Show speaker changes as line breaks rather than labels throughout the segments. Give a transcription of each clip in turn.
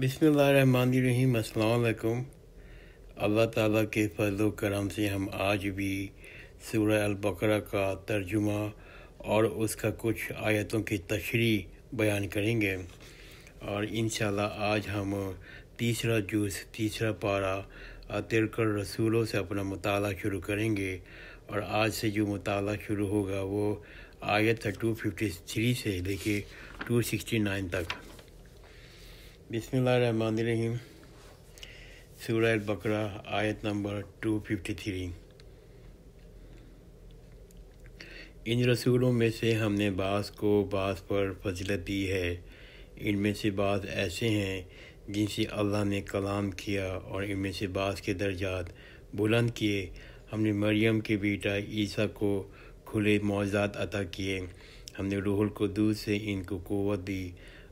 बिसमीम अल्लाम अल्लाह ताला के फजल करम से हम आज भी सूरह अलबकरा का तर्जुमा और उसका कुछ आयतों की तशरी बयान करेंगे और इन आज हम तीसरा जूस तीसरा पारा तिरकर रसूलों से अपना मताल शुरू करेंगे और आज से जो मताल शुरू होगा वो आयत है 253 से लेके 269 तक बिसमीम सूरह बकरा आयत नंबर 253 इन रसूलों में से हमने बास को बास पर फजलत दी है इनमें से बास ऐसे हैं जिनसे अल्लाह ने कलाम किया और इनमें से बास के दर्जात बुलंद किए हमने मरियम के बेटा ईसा को खुले मौजात अता किए हमने रोहल को दूध से इनको क़वत दी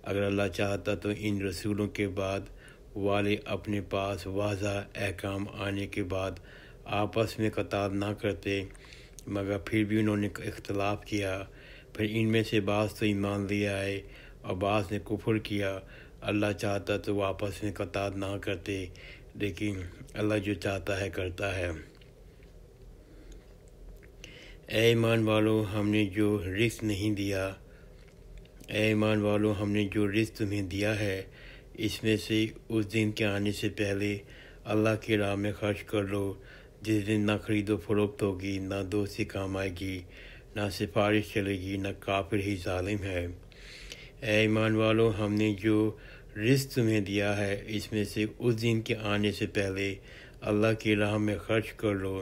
अगर अल्लाह चाहता तो इन रसूलों के बाद वाले अपने पास वाजा अहकाम आने के बाद आपस में कतार ना करते मगर फिर भी उन्होंने इख्तलाफ किया फिर इनमें से बास तो ईमान ले आए और बास ने कुफर किया अल्लाह चाहता तो वह आपस में कतार ना करते लेकिन अल्लाह जो चाहता है करता है ए ईमान वालों हमने जो रिस्क नहीं दिया ईमान वालों हमने जो रिस्क तुम्हें दिया है इसमें से उस दिन के आने से पहले अल्लाह के राह में खर्च कर लो जिस दिन ना खरीदो फरोख्त होगी ना दोस्ती काम आएगी ना सिफारिश चलेगी ना काफिर ही ालिम है ईमान वालों हमने जो रिस्क तुम्हें दिया है इसमें से उस दिन के आने से पहले अल्लाह के राह में खर्च कर लो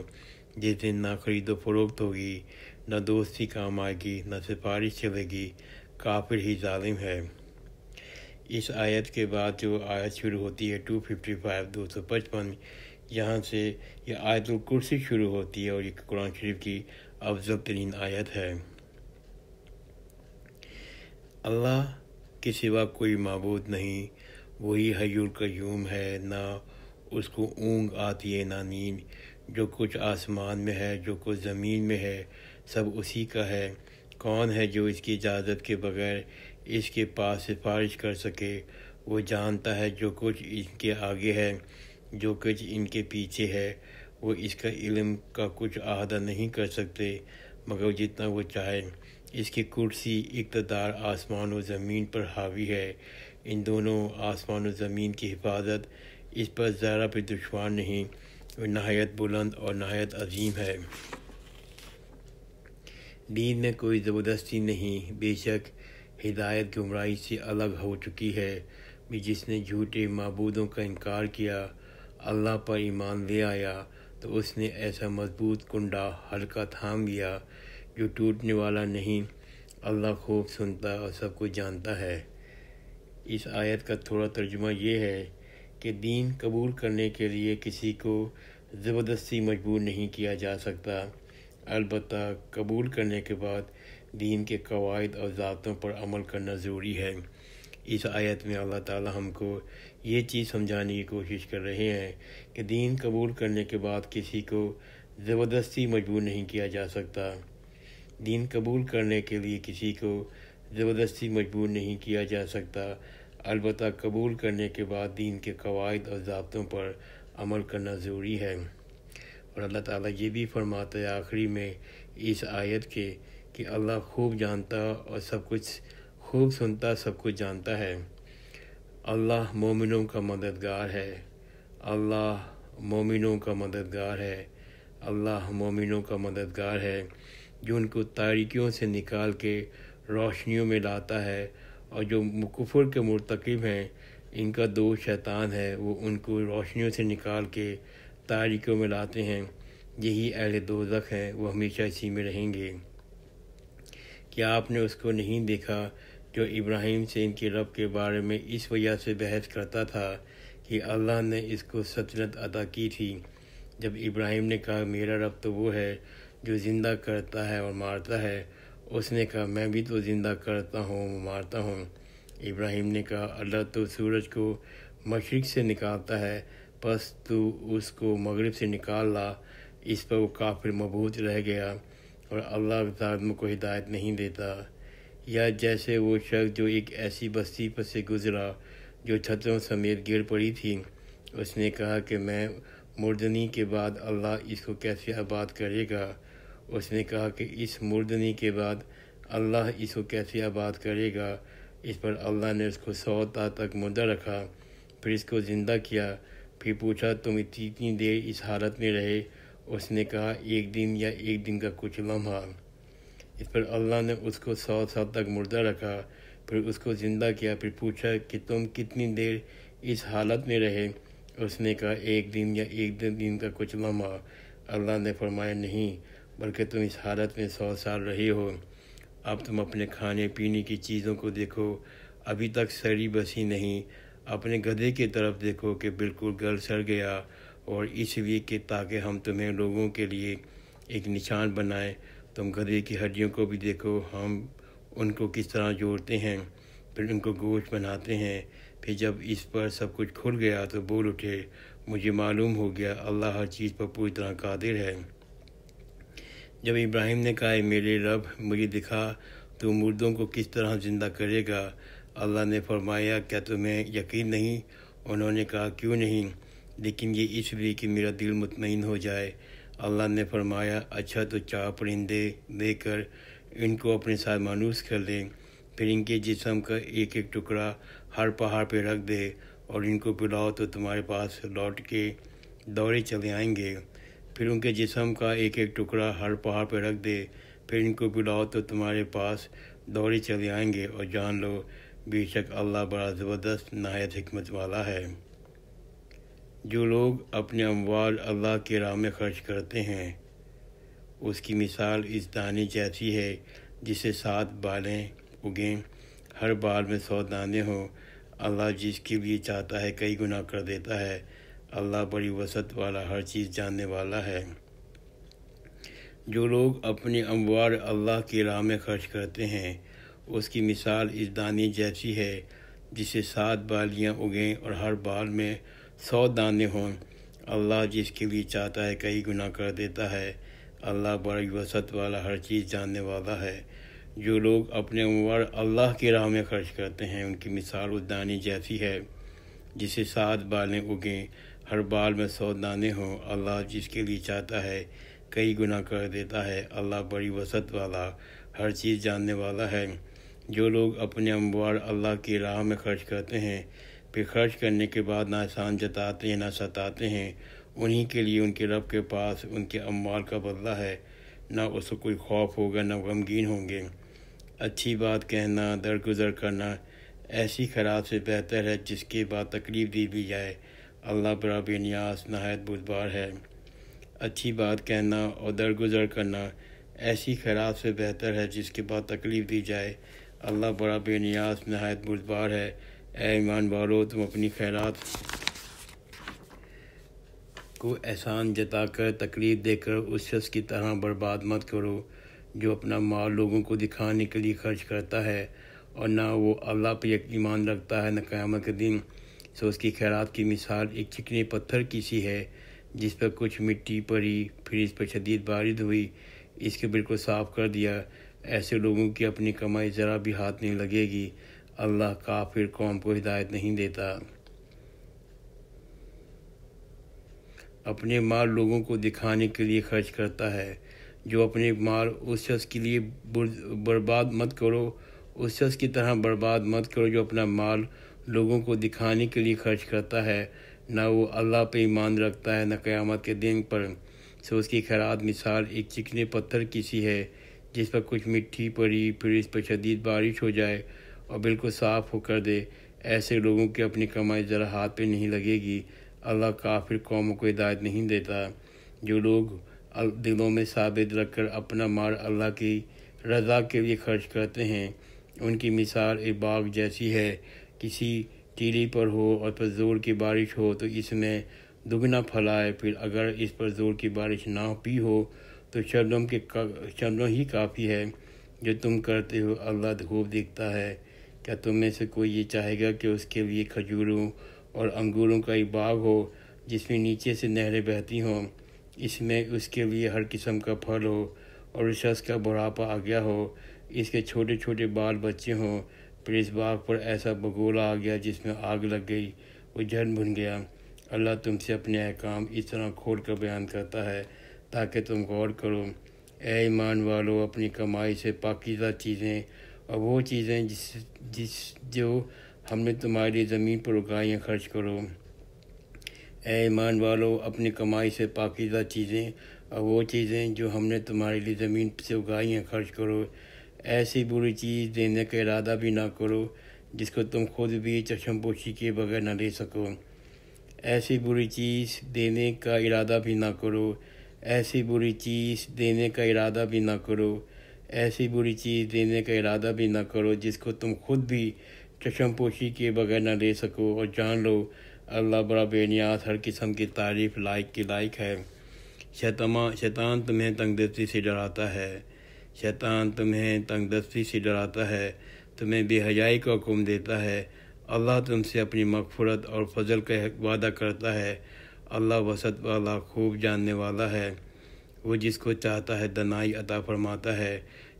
जिस दिन ना खरीदो फरोख्त होगी ना दोस्ती काम आएगी ना सिफारिश चलेगी काफिर ही ालिम है इस आयत के बाद जो आयत शुरू होती है टू फिफ्टी फाइव दो सौ पचपन यहाँ से यह आयत कुर्सी शुरू होती है और ये कुरान शरीफ की अफजल तरीन आयत है अल्लाह के सिवा कोई मबूद नहीं वही हयूर कयूम है ना उसको ऊँग आती है ना नींद जो कुछ आसमान में है जो कुछ ज़मीन में है सब उसी का है कौन है जो इसकी इजाज़त के बगैर इसके पास सिफारिश कर सके वो जानता है जो कुछ इनके आगे है जो कुछ इनके पीछे है वो इसका इल्म का कुछ अहदा नहीं कर सकते मगर जितना वो चाहे इसकी कुर्सी इकतदार आसमान और ज़मीन पर हावी है इन दोनों आसमान और ज़मीन की हिफाजत इस पर ज़रा भी दुश्वार नहीं नहायत बुलंद और नहायत अजीम है दीन में कोई ज़बरदस्ती नहीं बेशक हिदायत गुमराही से अलग हो चुकी है भी जिसने झूठे मबूदों का इनकार किया अल्लाह पर ईमान ले आया तो उसने ऐसा मजबूत कुंडा हल्का थाम लिया जो टूटने वाला नहीं अल्लाह खूब सुनता और सब कुछ जानता है इस आयत का थोड़ा तर्जुमा यह है कि दीन कबूल करने के लिए किसी को ज़बरदस्ती मजबूर नहीं किया जा सकता अलबत् कबूल करने के बाद दीन के कवायद और ज़ातों पर अमल करना ज़रूरी है इस आयत में अल्लाह ताला हमको ये चीज़ समझाने की कोशिश कर रहे हैं कि दीन कबूल करने के बाद किसी को ज़बरदस्ती मजबूर नहीं किया जा सकता दीन कबूल करने के लिए किसी को ज़बरदस्ती मजबूर नहीं किया जा सकता अलबत् कबूल करने के बाद दीन के कवायद और ज़ातों पर अमल करना ज़रूरी है और अल्लाह ताला ये भी फरमाता है आखिरी में इस आयत के कि अल्लाह खूब जानता और सब कुछ खूब सुनता सब कुछ जानता है अल्लाह मोमिनों का मददगार है अल्लाह मोमिनों का मददगार है अल्लाह मोमिनों का मददगार है जो उनको तारिकियों से निकाल के रोशनियों में लाता है और जो कुफर के मरतकब हैं इनका दो शैतान है वो उनको रोशनियों से निकाल के तारीखों में लाते हैं यही अहल दोजख हैं वो हमेशा इसी में रहेंगे क्या आपने उसको नहीं देखा जो इब्राहिम से इनके रब के बारे में इस वजह से बहस करता था कि अल्लाह ने इसको सचरत अदा की थी जब इब्राहिम ने कहा मेरा रब तो वो है जो ज़िंदा करता है और मारता है उसने कहा मैं भी तो ज़िंदा करता हूँ मारता हूँ इब्राहिम ने कहा अल्लाह तो सूरज को मशरक़ से निकालता है बस तू उसको मगरब से निकाल ला इस पर वो काफिर मबूत रह गया और अल्लाह जालम को हिदायत नहीं देता या जैसे वो शख्स जो एक ऐसी बस्ती पर से गुज़रा जो छतरों समेत गिर पड़ी थी उसने कहा कि मैं मुर्दनी के बाद अल्लाह इसको कैसे आबाद करेगा उसने कहा कि इस मुर्दनी के बाद अल्लाह इसको कैसे आबाद करेगा इस पर अल्लाह ने उसको सौ तक मुर्दा रखा फिर इसको ज़िंदा किया फिर पूछा तुम इतनी इतनी देर इस हालत में रहे उसने कहा एक दिन या एक दिन का कुछ लम्हा इस पर अल्लाह ने उसको सौ साल तक मुर्दा रखा फिर उसको ज़िंदा किया फिर पूछा कि तुम कितनी देर इस हालत में रहे उसने कहा एक दिन या एक दिन, दिन का कुछ लम्हा अल्लाह ने फरमाया नहीं बल्कि तुम इस हालत में सौ साल रहे हो अब तुम अपने खाने पीने की चीज़ों को देखो अभी तक सड़ी बसी नहीं अपने गधे की तरफ देखो कि बिल्कुल गल सड़ गया और इसलिए कि ताकि हम तुम्हें लोगों के लिए एक निशान बनाएं तुम गधे की हड्डियों को भी देखो हम उनको किस तरह जोड़ते हैं फिर उनको गोश्त बनाते हैं फिर जब इस पर सब कुछ खुल गया तो बोल उठे मुझे मालूम हो गया अल्लाह हर चीज़ पर पूरी तरह कादिर है जब इब्राहिम ने कहा मेरे रब मुझे दिखा तो मुर्दों को किस तरह ज़िंदा करेगा अल्लाह ने फरमाया क्या तुम्हें यकीन नहीं उन्होंने कहा क्यों नहीं लेकिन ये इसलिए कि मेरा दिल मुतमिन हो जाए अल्लाह ने फरमाया अच्छा तो चार परिंदे देकर इनको अपने साथ मानूस कर लें फिर इनके जिसम का एक एक टुकड़ा हर पहाड़ पर रख दे और इनको पिलाओ तो तुम्हारे पास लौट के दौड़े चले आएंगे फिर उनके जिसम का एक एक टुकड़ा हर पहाड़ पर रख दे फिर इनको पिलाओ तो तुम्हारे पास दौड़े चले आएंगे और जान लो बेशक अल्लाह बड़ा ज़बरदस्त नायत हमत वाला है जो लोग अपने अमवाल अल्लाह के राह में खर्च करते हैं उसकी मिसाल इस दाने जैसी है जिसे सात बालें उगें हर बाल में सौ दाने हों अल्लाह जिसके लिए चाहता है कई गुना कर देता है अल्लाह बड़ी वसत वाला हर चीज़ जानने वाला है जो लोग अपने अमवार अल्लाह के राह में खर्च करते हैं उसकी मिसाल इस दाने जैसी है जिसे सात बालियां उगें और हर बाल में सौ दाने हों अल्लाह जिसके लिए चाहता है कई गुना कर देता है अल्लाह बड़ी वसत वाला हर चीज़ जानने वाला है जो लोग अपने उम्र अल्लाह की राह में खर्च करते हैं उनकी मिसाल उस दाने जैसी है जिसे सात बालें उगें हर बाल में सौ दाने हों अल्लाह जिसके लिए चाहता है कई गुना कर देता है अल्लाह बड़ी वसत वाला हर चीज़ जानने वाला है जो लोग अपने अमवार अल्लाह की राह में खर्च करते हैं फिर खर्च करने के बाद ना एहसान जताते हैं ना सताते हैं उन्हीं के लिए उनके रब के पास उनके अमवाल का बदला है ना उसको कोई खौफ होगा ना गमगीन होंगे अच्छी बात कहना दरगुजर करना ऐसी खराब से बेहतर है जिसके बाद तकलीफ दी भी जाए अल्लाह बरा न्यास नहायत बुधबार है अच्छी बात कहना और दरगुजर करना ऐसी खराब से बेहतर है जिसके बाद तकलीफ दी जाए अल्लाह बड़ा बेनियाज नहायत बुरदबार है ऐमान ईमान तुम अपनी खैरात को एहसान जताकर तकलीफ़ देकर उस शख्स की तरह बर्बाद मत करो जो अपना माल लोगों को दिखाने के लिए खर्च करता है और ना वो अल्लाह पर ईमान रखता है न क़्यामत के दिन सो उसकी खैरात की मिसाल एक चिकने पत्थर की सी है जिस पर कुछ मिट्टी पड़ी फिर इस पर शदीद बारिश हुई इसके बिल्कुल साफ़ कर दिया ऐसे लोगों की अपनी कमाई ज़रा भी हाथ नहीं लगेगी अल्लाह काफिर कौम को हिदायत नहीं देता अपने माल लोगों को दिखाने के लिए खर्च करता है जो अपने माल उस शख्स के लिए बर्बाद मत करो उस शख्स की तरह बर्बाद मत करो जो अपना माल लोगों को दिखाने के लिए खर्च करता है ना वो अल्लाह पे ईमान रखता है ना क़यामत के दिन पर सो उसकी खैरात मिसाल एक चिकने पत्थर की सी है जिस पर कुछ मिट्टी पड़ी फिर इस पर शदीद बारिश हो जाए और बिल्कुल साफ़ होकर दे ऐसे लोगों की अपनी कमाई ज़रा हाथ पे नहीं लगेगी अल्लाह काफिर कौमों को हिदायत नहीं देता जो लोग दिलों में साबित रखकर अपना माल अल्लाह की रज़ा के लिए खर्च करते हैं उनकी मिसाल एक बाग जैसी है किसी टीली पर हो और पर ज़ोर की बारिश हो तो इसमें दुगना फैलाए फिर अगर इस पर ज़ोर की बारिश ना भी हो तो शबनम के शबनम ही काफ़ी है जो तुम करते हो अल्लाह खूब देखता है क्या तुम में से कोई ये चाहेगा कि उसके लिए खजूरों और अंगूरों का एक बाग हो जिसमें नीचे से नहरें बहती हों इसमें उसके लिए हर किस्म का फल हो और शख्स का बुढ़ापा आ गया हो इसके छोटे छोटे बाल बच्चे हों फिर इस बाग पर ऐसा बगोला आ गया जिसमें आग लग गई वो जन भुन गया अल्लाह तुमसे अपने अहकाम इस तरह खोल कर बयान करता है ताकि तुम गौर करो ए ईमान वालो अपनी कमाई से पाकिदा चीज़ें और वो चीज़ें जिस जिस जो हमने तुम्हारी ज़मीन पर उगाई हैं खर्च करो ए ईमान वालो अपनी कमाई से पाकिज़ा चीज़ें और वो चीज़ें जो हमने तुम्हारे लिए ज़मीन से उगाई हैं खर्च करो ऐसी बुरी चीज़ देने का इरादा भी ना करो जिसको तुम खुद भी चश्मपोशी के बगैर ना ले सको ऐसी बुरी चीज़ देने का इरादा भी ना करो ऐसी बुरी चीज़ देने का इरादा भी ना करो ऐसी बुरी चीज़ देने का इरादा भी ना करो जिसको तुम खुद भी चशमपोशी के बगैर ना ले सको और जान लो अल्लाह बड़ा बेनियाज हर किस्म की तारीफ़ लायक के लायक है शैतमा शैतान तुम्हें तंगदस्ती से डराता है शैतान तुम्हें तंगदस्ती से डराता है तुम्हें बेहजाई का हुक्म देता है अल्लाह तुमसे अपनी मकफूरत और फजल का वादा करता है अल्लाह वसत वाला खूब जानने वाला है वो जिसको चाहता है दनाई अता फरमाता है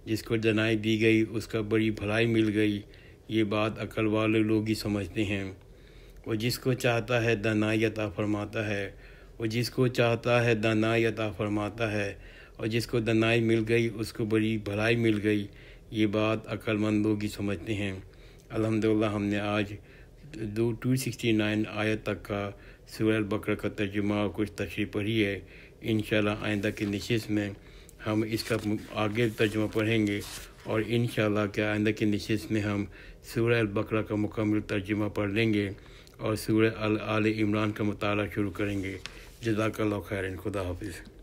जिसको दनाई दी गई उसका बड़ी भलाई मिल गई ये बात अकल वाले लोग ही समझते हैं वो जिसको चाहता है दनाई अता फरमाता है वो जिसको चाहता है दनाई अता फरमाता है और जिसको दनाई मिल गई उसको बड़ी भलाई मिल गई ये बात अक्लमंद लोग ही समझते हैं अलहमदिल्ला हमने आज दो टू सिक्सटी नाइन आयत तक का सूरह बकर का तर्जुमा और कुछ तशरी पढ़ी है इन आइंदा की नशस्त में हम इसका आगे तर्जुमा पढ़ेंगे और इन के आइंदा की नशस्त में हम सूरह बकरा का मुकम्मल तर्जुमा पढ़ लेंगे और सूर्य अल आल इमरान का मताल शुरू करेंगे जजाकल्ला खैर खुदा हाफिज़